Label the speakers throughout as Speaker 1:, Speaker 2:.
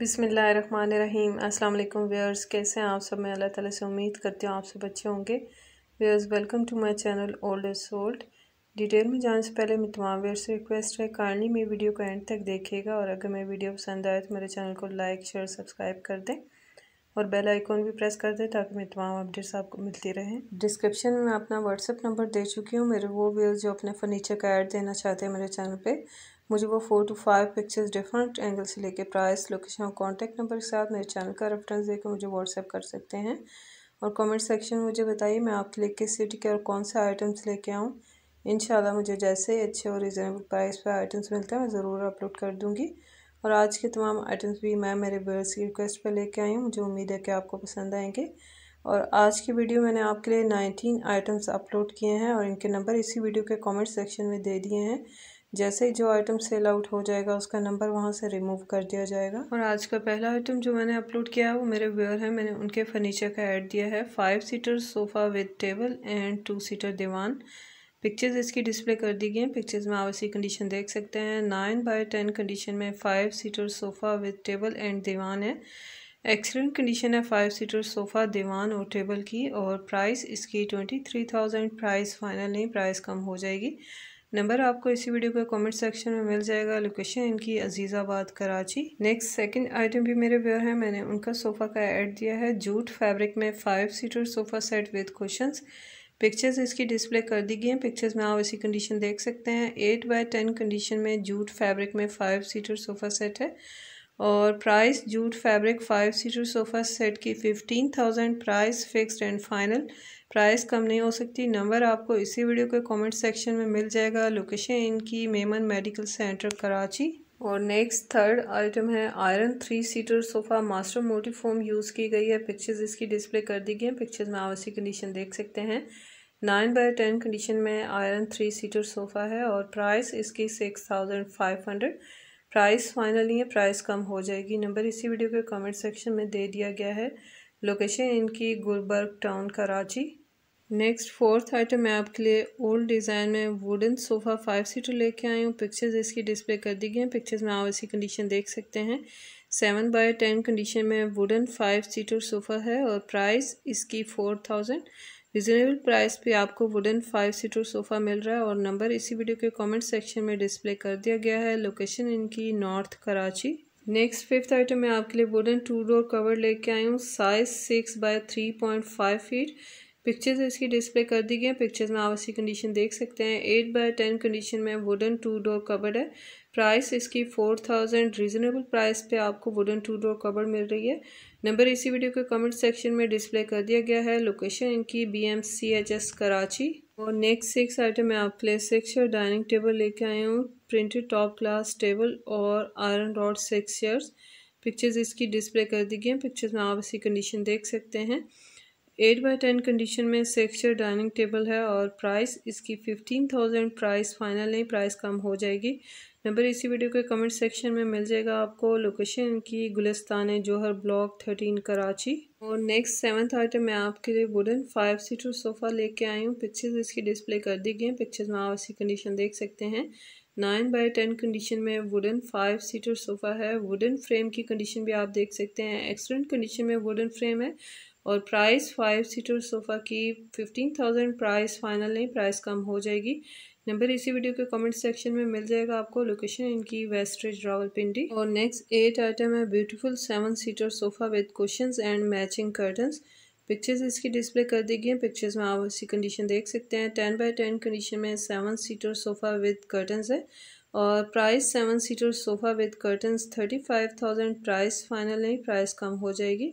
Speaker 1: बिसमीम् अल्लाम व्यर्स कैसे हैं आप सब मैं अल्लाह ताला से उम्मीद करती हूँ आप सब अच्छे होंगे viewers welcome to my channel old is old detail में जाने से पहले मैं तमाम व्ययर्स से रिक्वेस्ट है काइंडली मेरी वीडियो को एंड तक देखेगा और अगर मेरी वीडियो पसंद आए तो मेरे चैनल को लाइक शेयर सब्सक्राइब कर दें और बेल आइकॉन भी प्रेस कर दें ताकि मैं तमाम अपडेट्स आपको मिलती रहें डिस्क्रिप्शन में अपना व्हाट्सअप नंबर दे चुकी हूँ मेरे वो व्यर्स जो अपने फर्नीचर का ऐड देना चाहते हैं मेरे चैनल पर मुझे वो four two five pictures different angle से लेके प्राइस लोकेशन और कॉन्टैक्ट नंबर के साथ मेरे चैनल का रेफरेंस देकर मुझे व्हाट्सएप कर सकते हैं और कमेंट सेक्शन में मुझे बताइए मैं आपके लिए किस सिटी के और कौन से आइटम्स लेके आऊँ इन मुझे जैसे ही अच्छे और रिजनेबल प्राइस पर आइटम्स मिलते हैं मैं ज़रूर अपलोड कर दूँगी और आज के तमाम आइटम्स भी मैं मेरे बर्ड्स की रिक्वेस्ट पर लेके आई हूँ मुझे उम्मीद है कि आपको पसंद आएंगे और आज की वीडियो मैंने आपके लिए 19 आइटम्स अपलोड किए हैं और इनके नंबर इसी वीडियो के कमेंट सेक्शन में दे दिए हैं जैसे ही जो आइटम सेल आउट हो जाएगा उसका नंबर वहाँ से रिमूव कर दिया जाएगा और आज का पहला आइटम जो मैंने अपलोड किया है वो मेरे व्यूअर है मैंने उनके फर्नीचर का ऐड दिया है five seater sofa with table and two seater दीवान पिक्चर्स इसकी डिस्प्ले कर दी गई हैं पिक्चर्स में आप इसी कंडीशन देख सकते हैं नाइन बाय टेन कंडीशन में five seater sofa with table and दीवान है एक्सलेंट कंडीशन है फाइव सीटर सोफ़ा दीवान और टेबल की और प्राइस इसकी twenty three thousand price final नहीं प्राइस कम हो जाएगी नंबर आपको इसी वीडियो के कमेंट सेक्शन में मिल जाएगा लोकेशन इनकी Azizabad Karachi next second item भी मेरे व्यवर हैं मैंने उनका सोफ़ा का ऐड दिया है जूट फैब्रिक में five seater sofa set with cushions pictures इसकी डिस्प्ले कर दी गई हैं पिक्चर्स में आप इसी कंडीशन देख सकते हैं एट बाय टेन कंडीशन में जूट फैब्रिक में फाइव सीटर सोफ़ा सेट है और price jute fabric five seater sofa set की fifteen thousand price fixed and final price कम नहीं हो सकती नंबर आपको इसी वीडियो के कमेंट सेक्शन में मिल जाएगा लोकेशन इनकी मेमन मेडिकल सेंटर कराची और नेक्स्ट थर्ड आइटम है iron three seater sofa master motive foam use की गई है पिक्चर्स इसकी डिस्प्ले कर दी गई हैं पिक्चर्स में आवश्यक कंडीशन देख सकते हैं नाइन बाई टेन कंडीशन में आयरन थ्री सीटर सोफ़ा है और प्राइस इसकी six thousand five hundred price finally है प्राइस कम हो जाएगी नंबर इसी वीडियो के कमेंट सेक्शन में दे दिया गया है लोकेशन इनकी Gulberg town Karachi next fourth item मैं आपके लिए ओल्ड डिज़ाइन में वुडन सोफ़ा फाइव सीटर लेके आई हूँ पिक्चर्स इसकी डिस्प्ले कर दी गई हैं पिक्चर्स में आप इसकी कंडीशन देख सकते हैं सेवन बाय टेन कंडीशन में वुडन फाइव सीटर सोफ़ा है और प्राइस इसकी फोर थाउजेंड रिजनेबल प्राइस पे आपको वुडन फाइव सीटर सोफ़ा मिल रहा है और नंबर इसी वीडियो के कमेंट सेक्शन में डिस्प्ले कर दिया गया है लोकेशन इनकी north Karachi next fifth item मैं आपके लिए वुडन टू डोर कवर लेके आई हूँ size six by three point five feet pictures इसकी डिस्प्ले कर दी गई हैं पिक्चर्स में आप इसकी कंडीशन देख सकते हैं एट बाय टेन कंडीशन में वुडन टू डोर कवर है प्राइस इसकी फोर थाउजेंड रीज़नेबल प्राइस पे आपको वुडन टू डोर कवर मिल रही है नंबर इसी वीडियो के कमेंट सेक्शन में डिस्प्ले कर दिया गया है लोकेशन इनकी B M C H S Karachi और नेक्स्ट सिक्स आइटम मैं आपके लिए सिक्स डाइनिंग टेबल लेके आई हूँ प्रिंटेड टॉप क्लास टेबल और आयरन रॉड सिक्स पिक्चर्स इसकी डिस्प्ले कर दी गई हैं पिक्चर्स में आप इसी कंडीशन देख सकते हैं एट बाई टेन कंडीशन में सेक्चर डाइनिंग टेबल है और प्राइस इसकी फिफ्टीन थाउजेंड प्राइस फाइनल नहीं प्राइस कम हो जाएगी नंबर इसी वीडियो के कमेंट सेक्शन में मिल जाएगा आपको लोकेशन की गुलस्तान जोहर ब्लॉक थर्टीन कराची और नेक्स्ट सेवन्थ आइटम मैं आपके लिए वुडन फाइव सीटर सोफ़ा लेके आई हूँ पिक्चर्स इसकी डिस्प्ले कर दी गई हैं पिक्चर्स में आप इसकी कंडीशन देख सकते हैं नाइन बाई टेन कंडीशन में वुडन फाइव सीटर सोफ़ा है वुडन फ्रेम की कंडीशन भी आप देख सकते हैं एक्सलेंट कंडीशन में वुडन फ्रेम है और प्राइस फाइव सीटर सोफ़ा की फिफ्टीन थाउजेंड प्राइस फाइनल नहीं प्राइस कम हो जाएगी नंबर इसी वीडियो के कमेंट सेक्शन में मिल जाएगा आपको लोकेशन इनकी वेस्टरेज रावलपिंडी और नेक्स्ट एट आइटम है beautiful seven seater sofa with question and matching curtain pictures इसकी डिस्प्ले कर दी गई हैं पिक्चर्स में आप इसकी कंडीशन देख सकते हैं टेन बाई टेन कंडीशन में seven seater sofa with curtain है और price seven seater sofa with curtain thirty five thousand price final नहीं प्राइस कम हो जाएगी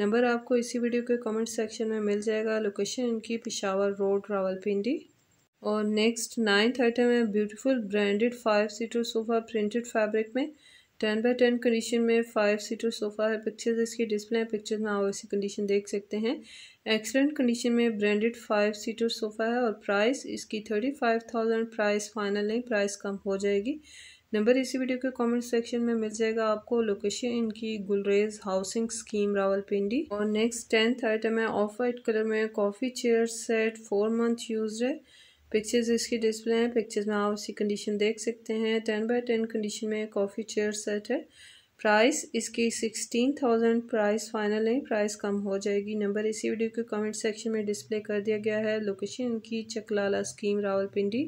Speaker 1: नंबर आपको इसी वीडियो के कमेंट सेक्शन में मिल जाएगा लोकेशन इनकी पिशावर रोड रावलपिंडी और नेक्स्ट नाइन्थ आइटम है beautiful branded five seater sofa printed fabric में टेन बाई टेन कंडीशन में फाइव सीटर सोफ़ा है पिक्चर्स इसकी डिस्प्ले है पिक्चर्स में आप ऐसी कंडीशन देख सकते हैं एक्सलेंट कंडीशन में ब्रांडेड फाइव सीटर सोफ़ा है और प्राइस इसकी thirty five thousand price final नहीं प्राइस कम हो जाएगी नंबर इसी वीडियो के कमेंट सेक्शन में मिल जाएगा आपको लोकेशन इनकी गुलरेज हाउसिंग स्कीम रावलपिंडी और नेक्स्ट टेंथ आइटम है ऑफ वाइट कलर में coffee chair set four month use है पिक्चर्स इसकी डिस्प्ले हैं पिक्चर्स में आप इसकी कंडीशन देख सकते हैं टेन बाय टेन कंडीशन में कॉफ़ी चेयर सेट है प्राइस इसकी सिक्सटीन थाउजेंड प्राइस फाइनल है प्राइस कम हो जाएगी नंबर इसी वीडियो के कमेंट सेक्शन में डिस्प्ले कर दिया गया है लोकेशन इनकी Chaklala scheme Rawalpindi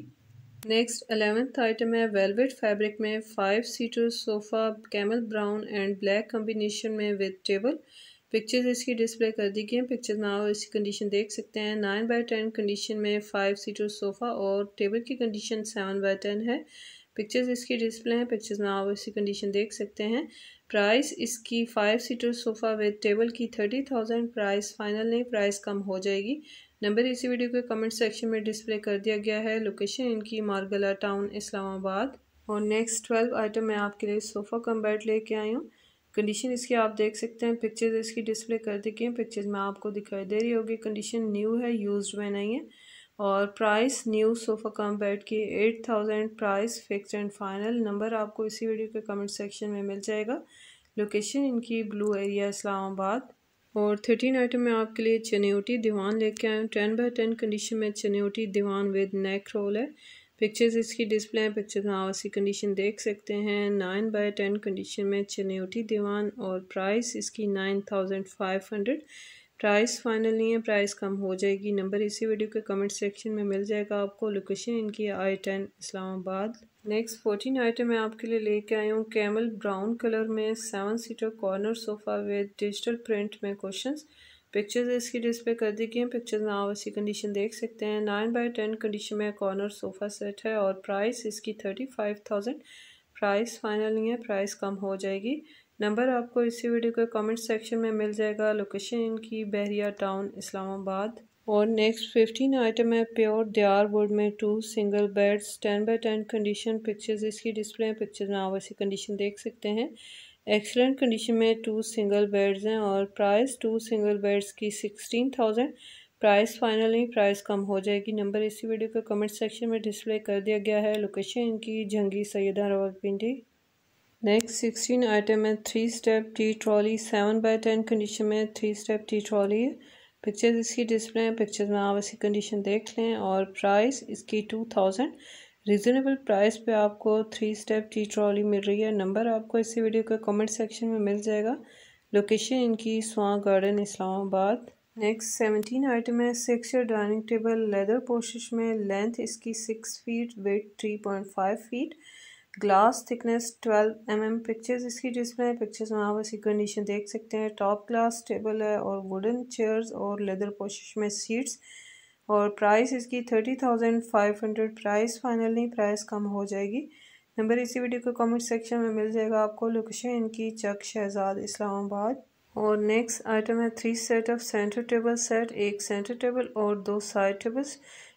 Speaker 1: next eleventh item है वेलवेट फैब्रिक में five seater sofa camel brown and black combination में विथ टेबल पिक्चर्स इसकी डिस्प्ले कर दी गई हैं पिक्चर्स में आप इसकी कंडीशन देख सकते हैं नाइन बाई टेन कंडीशन में फाइव सीटर सोफ़ा और टेबल की कंडीशन सेवन बाई टेन है पिक्चर्स इसकी डिस्प्ले हैं पिक्चर्स में आप इसकी कंडीशन देख सकते हैं प्राइस इसकी five seater sofa with table की थर्टी थाउजेंड प्राइस फाइनल नहीं प्राइस कम हो जाएगी नंबर इसी वीडियो के कमेंट सेक्शन में डिस्प्ले कर दिया गया है लोकेशन इनकी मारगला टाउन इस्लामाबाद और नेक्स्ट ट्वेल्व आइटम मैं आपके लिए सोफ़ा कम बेड लेके आई हूँ कंडीशन इसकी आप देख सकते हैं पिक्चर्स इसकी डिस्प्ले कर दी गई हैं पिक्चर्स में आपको दिखाई दे रही होगी कंडीशन न्यू है यूज में नहीं है और price new sofa cum bed की eight thousand price fix and final number आपको इसी वीडियो के कमेंट सेक्शन में मिल जाएगा लोकेशन इनकी ब्लू एरिया इस्लामाबाद और थर्टीन आइटम में आपके लिए चनेटी दीवान लेके आए टेन बाई टेन कंडीशन में चनेटी दीवान विद नेक रोल है पिक्चर्स इसकी डिस्प्ले हैं पिक्चर्स में आप इसकी कंडीशन देख सकते हैं नाइन बाय टेन कंडीशन में उठी दीवान और प्राइस इसकी nine thousand five hundred price final नहीं है प्राइस कम हो जाएगी नंबर इसी वीडियो के कमेंट सेक्शन में मिल जाएगा आपको लोकेशन इनकी I ten Islamabad next fourteen item मैं आपके लिए लेके आई हूँ कैमल ब्राउन कलर में seven seater corner sofa with digital print में क्वेश्चन पिक्चर्स इसकी डिस्प्ले कर दी गई हैं पिक्चर्स ना ऐसी कंडीशन देख सकते हैं नाइन बाई टेन कंडीशन में कॉर्नर सोफ़ा सेट है और प्राइस इसकी thirty five thousand price final नहीं है प्राइस कम हो जाएगी नंबर आपको इसी वीडियो के कमेंट सेक्शन में मिल जाएगा लोकेशन इनकी बहरिया टाउन इस्लामाबाद और नेक्स्ट फिफ्टीन आइटम है प्योर दियार वुड में two single beds ten by ten condition pictures इसकी डिस्प्ले हैं पिक्चर्स में आप ऐसी कंडीशन देख सकते हैं एक्सलेंट कंडीशन में टू सिंगल बेड्स हैं और प्राइस टू सिंगल बेड्स की सिक्सटीन थाउजेंड प्राइस फाइनल नहीं प्राइस कम हो जाएगी नंबर इसी वीडियो को कमेंट सेक्शन में डिस्प्ले कर दिया गया है लोकेशन इनकी Jangi Saida Pindi next sixteen item है three step tea trolley seven by ten condition में थ्री स्टेप टी ट्रॉली है पिक्चर्स इसकी डिस्प्ले हैं पिक्चर्स में आप इसकी कंडीशन देख लें और प्राइस इसकी टू थाउजेंड रिजनेबल प्राइस पे आपको थ्री स्टेप टी ट्रॉली मिल रही है नंबर आपको इसी वीडियो के कमेंट सेक्शन में मिल जाएगा लोकेशन इनकी Swan garden Islamabad next seventeen item है सिक्स डाइनिंग टेबल लेदर पोशिश में लेंथ इसकी six feet width three point five feet glass thickness twelve M M pictures इसकी डिस्प्ले है पिक्चर्स में आप इसकी कंडीशन देख सकते हैं टॉप क्लास टेबल है और वुडन चेयर्स और लेदर पोशिश में सीट्स और प्राइस इसकी thirty thousand five hundred price final नहीं प्राइस कम हो जाएगी नंबर इसी वीडियो को कमेंट सेक्शन में मिल जाएगा आपको लोकेशन इनकी चक शहजाद इस्लामाबाद और नेक्स्ट आइटम है three set of centre table set एक सेंटर टेबल और दो साइड टेबल्स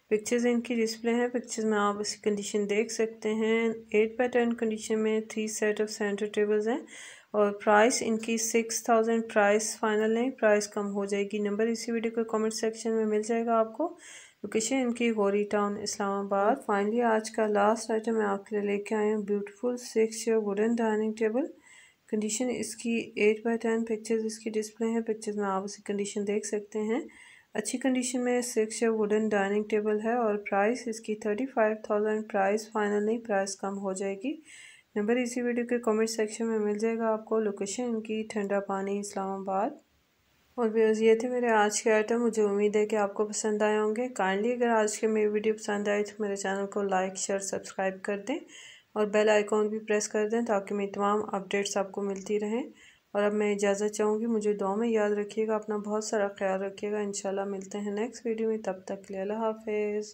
Speaker 1: पिक्चर्स इनकी डिस्प्ले हैं पिक्चर्स में आप इसकी कंडीशन देख सकते हैं एट बाई टेन कंडीशन में three set of centre tables हैं और प्राइस इनकी सिक्स थाउजेंड प्राइस फाइनल है प्राइस कम हो जाएगी नंबर इसी वीडियो के कमेंट सेक्शन में मिल जाएगा आपको लोकेशन इनकी गोरी टाउन इस्लामाबाद फाइनली आज का लास्ट आइटम मैं आपके लिए लेके आया हूँ beautiful six wooden dining table condition इसकी एट बाई टेन पिक्चर्स इसकी डिस्प्ले है पिक्चर्स में आप उसकी कंडीशन देख सकते हैं अच्छी कंडीशन में सिक्स वुडन डाइनिंग टेबल है और प्राइस इसकी thirty five thousand price final नहीं प्राइस कम हो जाएगी नंबर इसी वीडियो के कमेंट सेक्शन में मिल जाएगा आपको लोकेशन की ठंडा पानी इस्लामाबाद और व्यूज़ ये थे मेरे आज के आइटम मुझे उम्मीद है कि आपको पसंद आए होंगे काइंडली अगर आज के मेरी वीडियो पसंद आए तो मेरे चैनल को लाइक शेयर सब्सक्राइब कर दें और बेल आइकॉन भी प्रेस कर दें ताकि मेरी तमाम अपडेट्स आपको मिलती रहें और अब मैं इजाज़त चाहूँगी मुझे दो में याद रखिएगा अपना बहुत सारा ख्याल रखिएगा इंशाल्लाह मिलते हैं नेक्स्ट वीडियो में तब तक के लिए अल्लाह हाफिज़